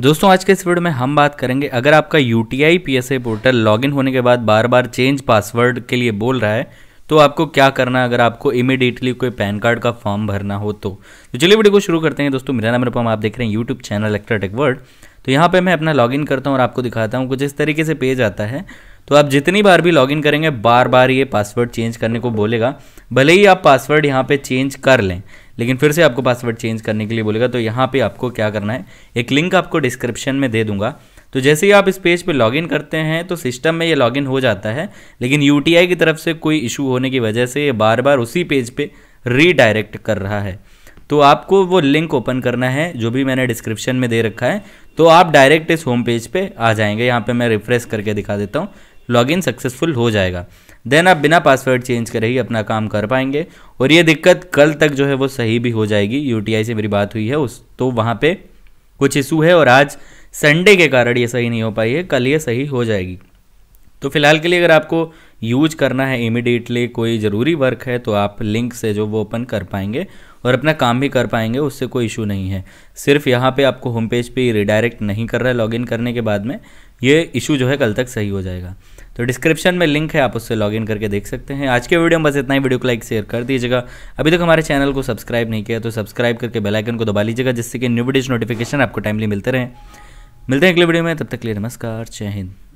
दोस्तों आज के इस वीडियो में हम बात करेंगे अगर आपका यू टी पोर्टल लॉगिन होने के बाद बार बार चेंज पासवर्ड के लिए बोल रहा है तो आपको क्या करना है अगर आपको इमिडिएटली कोई पैन कार्ड का फॉर्म भरना हो तो तो चलिए वीडियो को शुरू करते हैं दोस्तों मेरा नाम अनुपम आप देख रहे हैं यूट्यूब चैनल इलेक्ट्राटेक वर्ड तो यहाँ पर मैं अपना लॉगिन करता हूँ और आपको दिखाता हूँ कुछ इस तरीके से पेज आता है तो आप जितनी बार भी लॉगिन करेंगे बार बार ये पासवर्ड चेंज करने को बोलेगा भले ही आप पासवर्ड यहाँ पे चेंज कर लें लेकिन फिर से आपको पासवर्ड चेंज करने के लिए बोलेगा तो यहाँ पे आपको क्या करना है एक लिंक आपको डिस्क्रिप्शन में दे दूंगा तो जैसे ही आप इस पेज पे लॉगिन करते हैं तो सिस्टम में ये लॉगिन हो जाता है लेकिन यू की तरफ से कोई इशू होने की वजह से ये बार बार उसी पेज पर रीडायरेक्ट कर रहा है तो आपको वो लिंक ओपन करना है जो भी मैंने डिस्क्रिप्शन में दे रखा है तो आप डायरेक्ट इस होम पेज पे आ जाएंगे यहाँ पे मैं रिफ्रेश करके दिखा देता हूँ लॉगिन सक्सेसफुल हो जाएगा देन आप बिना पासवर्ड चेंज करे ही अपना काम कर पाएंगे और ये दिक्कत कल तक जो है वो सही भी हो जाएगी यूटीआई से मेरी बात हुई है उस तो वहाँ पर कुछ इशू है और आज संडे के कारण ये सही नहीं हो पाई है कल ये सही हो जाएगी तो फिलहाल के लिए अगर आपको यूज करना है इमिडिएटली कोई ज़रूरी वर्क है तो आप लिंक से जो वो ओपन कर पाएंगे और अपना काम भी कर पाएंगे उससे कोई इशू नहीं है सिर्फ यहाँ पे आपको होम पेज पे रिडायरेक्ट नहीं कर रहा है लॉगिन करने के बाद में ये इशू जो है कल तक सही हो जाएगा तो डिस्क्रिप्शन में लिंक है आप उससे लॉगिन करके देख सकते हैं आज के वीडियो में बस इतना ही वीडियो को लाइक शेयर कर दीजिएगा अभी तक हमारे चैनल को सब्सक्राइब नहीं किया तो सब्सक्राइब करके बेल आइकन को दबा लीजिएगा जिससे कि न्यू वीडियोज नोटिफिकेशन आपको टाइमली मिलते रहे मिलते हैं अगले वीडियो में तब तक के लिए नमस्कार जय हिंद